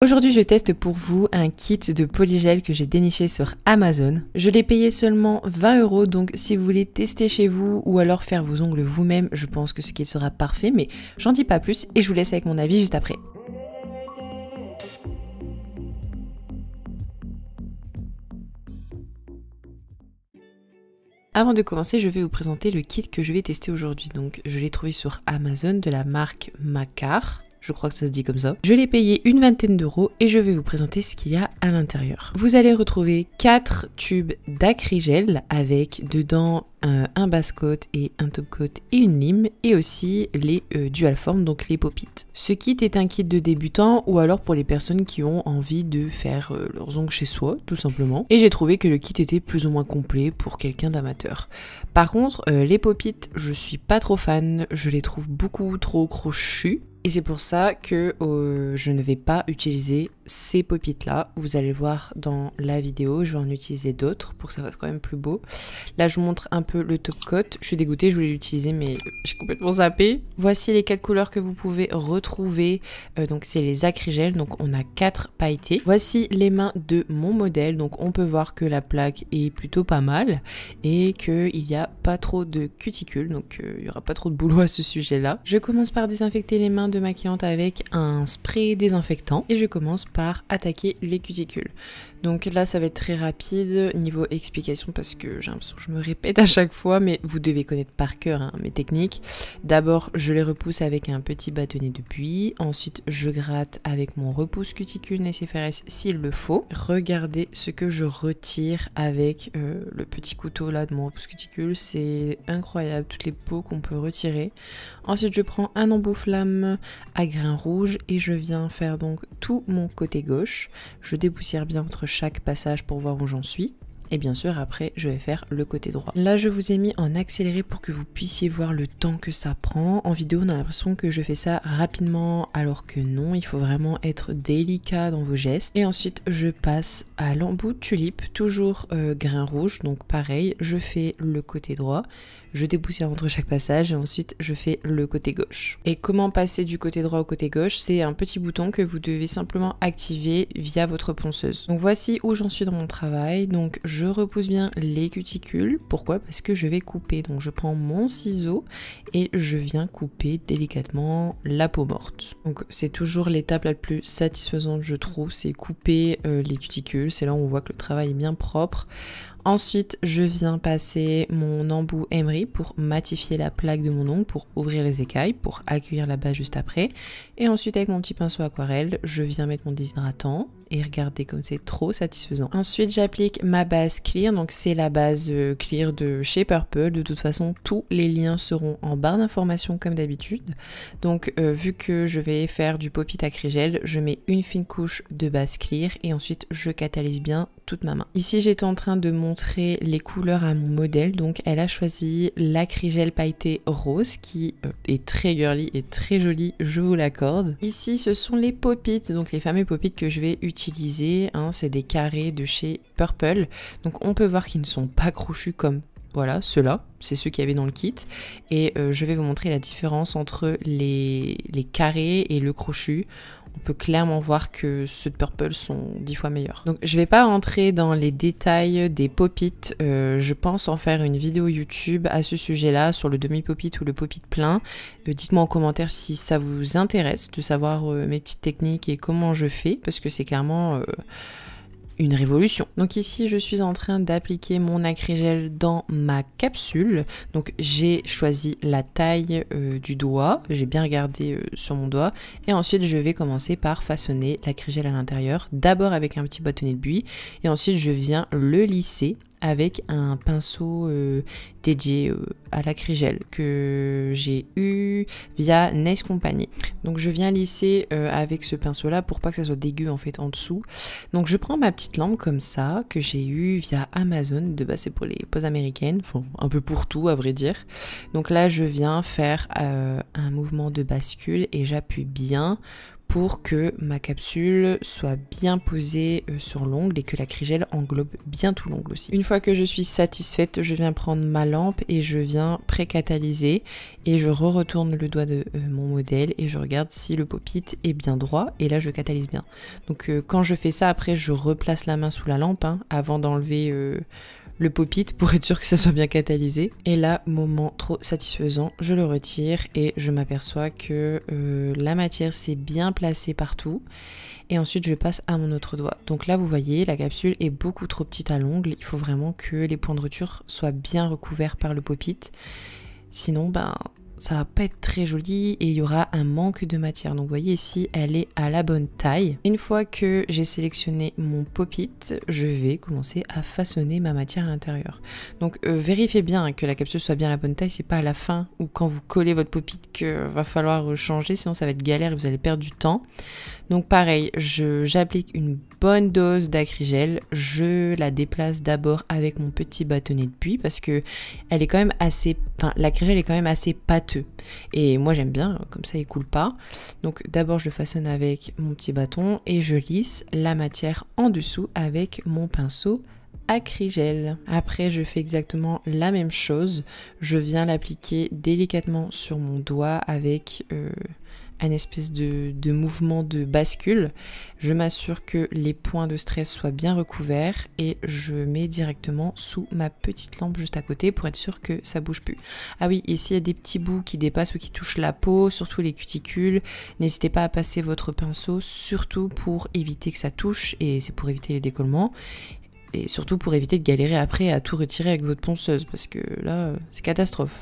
Aujourd'hui, je teste pour vous un kit de polygel que j'ai déniché sur Amazon. Je l'ai payé seulement 20 euros, donc si vous voulez tester chez vous ou alors faire vos ongles vous-même, je pense que ce kit sera parfait, mais j'en dis pas plus et je vous laisse avec mon avis juste après. Avant de commencer, je vais vous présenter le kit que je vais tester aujourd'hui. Donc, je l'ai trouvé sur Amazon de la marque Macar je crois que ça se dit comme ça. Je l'ai payé une vingtaine d'euros et je vais vous présenter ce qu'il y a à l'intérieur. Vous allez retrouver 4 tubes d'acrygel avec dedans euh, un basse et un top-coat et une lime et aussi les euh, dual form donc les popites. Ce kit est un kit de débutant ou alors pour les personnes qui ont envie de faire euh, leurs ongles chez soi tout simplement et j'ai trouvé que le kit était plus ou moins complet pour quelqu'un d'amateur. Par contre les popites je suis pas trop fan, je les trouve beaucoup trop crochus. Et c'est pour ça que euh, je ne vais pas utiliser ces pop-it là, vous allez voir dans la vidéo, je vais en utiliser d'autres pour que ça fasse quand même plus beau. Là je vous montre un peu le top coat, je suis dégoûtée, je voulais l'utiliser mais j'ai complètement zappé. Voici les quatre couleurs que vous pouvez retrouver, euh, donc c'est les acrygels, donc on a quatre pailletés. Voici les mains de mon modèle, donc on peut voir que la plaque est plutôt pas mal et qu'il n'y a pas trop de cuticules, donc euh, il n'y aura pas trop de boulot à ce sujet là. Je commence par désinfecter les mains de ma cliente avec un spray désinfectant et je commence par attaquer les cuticules. Donc là, ça va être très rapide niveau explication parce que j'ai l'impression que je me répète à chaque fois, mais vous devez connaître par cœur hein, mes techniques. D'abord, je les repousse avec un petit bâtonnet de buis. Ensuite, je gratte avec mon repousse cuticule nécéphéres s'il le faut. Regardez ce que je retire avec euh, le petit couteau là de mon repousse cuticule. C'est incroyable, toutes les peaux qu'on peut retirer. Ensuite, je prends un embout flamme à grain rouge et je viens faire donc tout mon côté gauche. Je dépoussière bien entre chaque passage pour voir où j'en suis et bien sûr après je vais faire le côté droit. Là je vous ai mis en accéléré pour que vous puissiez voir le temps que ça prend. En vidéo on a l'impression que je fais ça rapidement alors que non, il faut vraiment être délicat dans vos gestes. Et ensuite je passe à l'embout tulipe, toujours euh, grain rouge, donc pareil, je fais le côté droit, je déboussière entre chaque passage et ensuite je fais le côté gauche. Et comment passer du côté droit au côté gauche C'est un petit bouton que vous devez simplement activer via votre ponceuse. Donc voici où j'en suis dans mon travail, donc je repousse bien les cuticules. Pourquoi Parce que je vais couper. Donc je prends mon ciseau et je viens couper délicatement la peau morte. Donc c'est toujours l'étape la plus satisfaisante je trouve, c'est couper euh, les cuticules. C'est là où on voit que le travail est bien propre. Ensuite, je viens passer mon embout emery pour matifier la plaque de mon ongle, pour ouvrir les écailles, pour accueillir la base juste après. Et ensuite, avec mon petit pinceau aquarelle, je viens mettre mon déshydratant et regardez comme c'est trop satisfaisant. Ensuite, j'applique ma base clear, donc c'est la base euh, clear de chez Purple. De toute façon, tous les liens seront en barre d'information comme d'habitude. Donc, euh, vu que je vais faire du pop-it acrygel, je mets une fine couche de base clear et ensuite je catalyse bien toute ma main. Ici, j'étais en train de montrer les couleurs à mon modèle. Donc, elle a choisi l'acrygel pailleté rose qui euh, est très girly et très jolie, je vous l'accorde. Ici, ce sont les pop donc les fameux pop que je vais utiliser. Hein. C'est des carrés de chez Purple. Donc, on peut voir qu'ils ne sont pas crochus comme voilà, ceux-là, c'est ceux qu'il y avait dans le kit. Et euh, je vais vous montrer la différence entre les carrés et le crochu on peut clairement voir que ceux de Purple sont dix fois meilleurs. Donc je vais pas rentrer dans les détails des pop euh, je pense en faire une vidéo YouTube à ce sujet-là sur le demi-pop ou le pop plein. Euh, dites-moi en commentaire si ça vous intéresse de savoir euh, mes petites techniques et comment je fais parce que c'est clairement une révolution. Donc ici, je suis en train d'appliquer mon acrygel dans ma capsule. Donc j'ai choisi la taille euh, du doigt, j'ai bien regardé euh, sur mon doigt. Et ensuite, je vais commencer par façonner l'acrygel à l'intérieur, d'abord avec un petit bâtonnet de buis. Et ensuite, je viens le lisser avec un pinceau euh, dédié euh, à l'acrygel que j'ai eu via Nice Company. Donc je viens lisser euh, avec ce pinceau là pour pas que ça soit dégueu en fait en dessous. Donc je prends ma petite lampe comme ça que j'ai eu via Amazon, de c'est pour les poses américaines, un peu pour tout à vrai dire. Donc là je viens faire un mouvement de bascule et j'appuie bien pour que ma capsule soit bien posée euh, sur l'ongle et que la crigelle englobe bien tout l'ongle aussi. Une fois que je suis satisfaite, je viens prendre ma lampe et je viens pré-catalyser et je re-retourne le doigt de euh, mon modèle et je regarde si le pop-it est bien droit et là je catalyse bien. Donc euh, quand je fais ça, après je replace la main sous la lampe hein, avant d'enlever le pop-it pour être sûr que ça soit bien catalysé. Et là, moment trop satisfaisant, je le retire et je m'aperçois que euh, la matière s'est bien placée partout. Et ensuite, je passe à mon autre doigt. Donc là, vous voyez, la capsule est beaucoup trop petite à l'ongle. Il faut vraiment que les points de rupture soient bien recouverts par le pop-it. Sinon, ben, ça va pas être très joli et il y aura un manque de matière. Donc vous voyez ici, elle est à la bonne taille. Une fois que j'ai sélectionné mon pop-it, je vais commencer à façonner ma matière à l'intérieur. Donc euh, vérifiez bien que la capsule soit bien à la bonne taille, c'est pas à la fin ou quand vous collez votre pop-it que va falloir changer, sinon ça va être galère et vous allez perdre du temps. Donc pareil, j'applique une bonne dose d'acrygel. Je la déplace d'abord avec mon petit bâtonnet de puits parce que elle est quand même assez, enfin l'acrygel est quand même assez pâteux. Et moi j'aime bien, comme ça il coule pas. Donc d'abord je le façonne avec mon petit bâton et je lisse la matière en dessous avec mon pinceau acrygel. Après, je fais exactement la même chose. Je viens l'appliquer délicatement sur mon doigt avec euh, espèce de, mouvement de bascule. Je m'assure que les points de stress soient bien recouverts et je mets directement sous ma petite lampe juste à côté pour être sûr que ça bouge plus. Ah oui, et s'il y a des petits bouts qui dépassent ou qui touchent la peau, surtout les cuticules, n'hésitez pas à passer votre pinceau, surtout pour éviter que ça touche et c'est pour éviter les décollements et surtout pour éviter de galérer après à tout retirer avec votre ponceuse parce que là c'est catastrophe.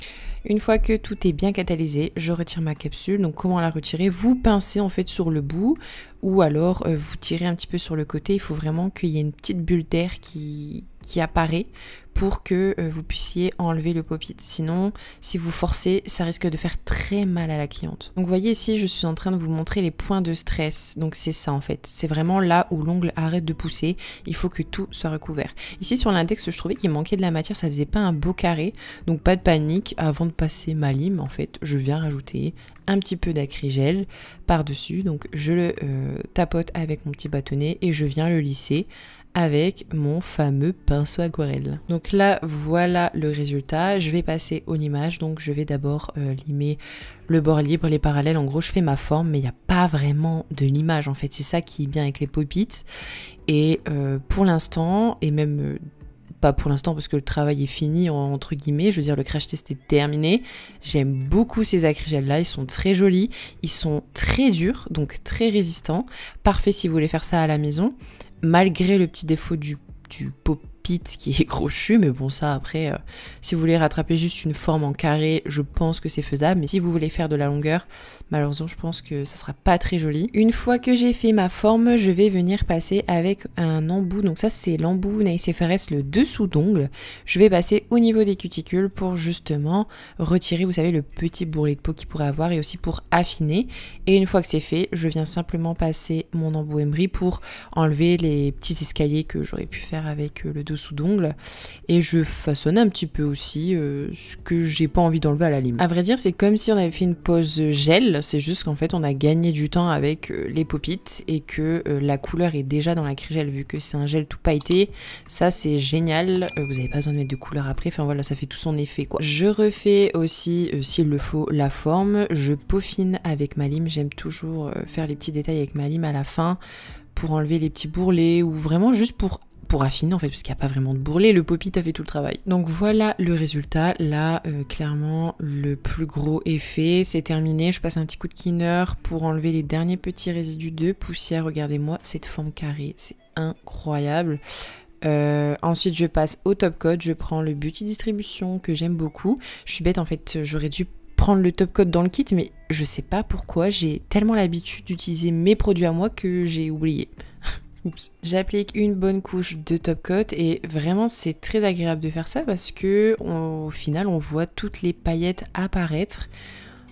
Une fois que tout est bien catalysé, je retire ma capsule. Donc comment la retirer Vous pincez en fait sur le bout ou alors euh, vous tirez un petit peu sur le côté. Il faut vraiment qu'il y ait une petite bulle d'air qui, qui apparaît pour que euh, vous puissiez enlever le pop -it. Sinon, si vous forcez, ça risque de faire très mal à la cliente. Donc vous voyez ici, je suis en train de vous montrer les points de stress. Donc c'est ça en fait. C'est vraiment là où l'ongle arrête de pousser. Il faut que tout soit recouvert. Ici sur l'index, je trouvais qu'il manquait de la matière, ça faisait pas un beau carré. Donc pas de panique, avant de passer ma lime en fait, je viens rajouter un petit peu d'acrygel par-dessus. Donc je le euh, tapote avec mon petit bâtonnet et je viens le lisser avec mon fameux pinceau aquarelle. Donc là, voilà le résultat. Je vais passer aux limage, donc je vais d'abord euh, limer le bord libre, les parallèles. En gros, je fais ma forme, mais il n'y a pas vraiment de limage en fait. C'est ça qui est bien avec les pop Et euh, pour l'instant, et même euh, pas pour l'instant parce que le travail est fini entre guillemets, je veux dire le crash test est terminé. J'aime beaucoup ces acrygels là, ils sont très jolis, ils sont très durs donc très résistants, parfait si vous voulez faire ça à la maison malgré le petit défaut du, du pop qui est crochu, mais bon ça après, euh, si vous voulez rattraper juste une forme en carré, je pense que c'est faisable, mais si vous voulez faire de la longueur, malheureusement je pense que ça sera pas très joli. Une fois que j'ai fait ma forme, je vais venir passer avec un embout, donc ça c'est l'embout fares le dessous d'ongle, je vais passer au niveau des cuticules pour justement retirer, vous savez, le petit bourrelet de peau qu'il pourrait avoir et aussi pour affiner, et une fois que c'est fait, je viens simplement passer mon embout Emery pour enlever les petits escaliers que j'aurais pu faire avec euh, le dessous sous d'ongles et je façonne un petit peu aussi euh, ce que j'ai pas envie d'enlever à la lime. À vrai dire, c'est comme si on avait fait une pause gel, c'est juste qu'en fait on a gagné du temps avec euh, les popites et que euh, la couleur est déjà dans la gel vu que c'est un gel tout pailleté. Ça c'est génial, vous avez pas besoin de mettre de couleur après, enfin voilà, ça fait tout son effet quoi. Je refais aussi, s'il le faut, la forme, je peaufine avec ma lime, j'aime toujours faire les petits détails avec ma lime à la fin pour enlever les petits bourrelets ou vraiment juste pour pour affiner en fait, parce qu'il n'y a pas vraiment de bourrelet, le poppy a fait tout le travail. Donc voilà le résultat, là euh, clairement le plus gros effet, c'est terminé, je passe un petit coup de cleaner pour enlever les derniers petits résidus de poussière, regardez-moi cette forme carrée, c'est incroyable. Euh, ensuite, je passe au top code. Je prends le beauty distribution que j'aime beaucoup. Je suis bête en fait, j'aurais dû prendre le top code dans le kit, mais je sais pas pourquoi. J'ai tellement l'habitude d'utiliser mes produits à moi que j'ai oublié. J'applique une bonne couche de top coat et vraiment c'est très agréable de faire ça parce que au final on voit toutes les paillettes apparaître.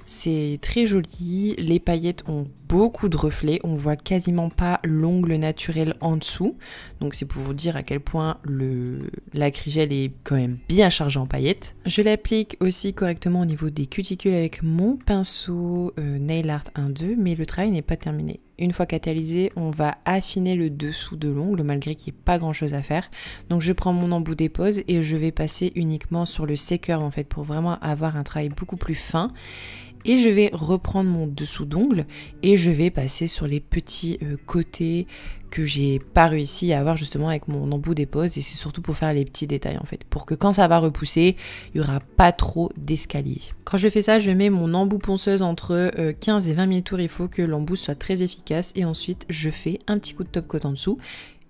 C'est très joli, les paillettes ont beaucoup de reflets, on voit quasiment pas l'ongle naturel en dessous. Donc c'est pour vous dire à quel point le l'acrygel est quand même bien chargé en paillettes. Je l'applique aussi correctement au niveau des cuticules avec mon pinceau euh, Nail Art 1-2, mais le travail n'est pas terminé une fois catalysé, on va affiner le dessous de l'ongle malgré qu'il n'y ait pas grand chose à faire. Donc je prends mon embout dépose et je vais passer uniquement sur le séqueur en fait pour vraiment avoir un travail beaucoup plus fin. Et je vais reprendre mon dessous d'ongle et je vais passer sur les petits euh, côtés que j'ai pas réussi à avoir justement avec mon embout des poses et c'est surtout pour faire les petits détails en fait pour que quand ça va repousser il y aura pas trop d'escalier quand je fais ça je mets mon embout ponceuse entre 15 euh, et 20 000 tours il faut que l'embout soit très efficace et ensuite je fais un petit coup de top coat en dessous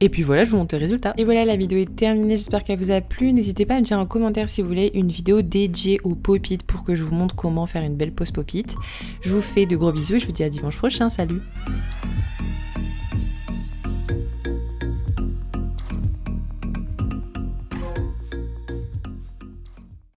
et puis voilà, je vous montre le résultat. Et voilà, la vidéo est terminée. J'espère qu'elle vous a plu. N'hésitez pas à me dire en commentaire si vous voulez une vidéo dédiée aux pop -it pour que je vous montre comment faire une belle pose pop -it. Je vous fais de gros bisous et je vous dis à dimanche prochain. Salut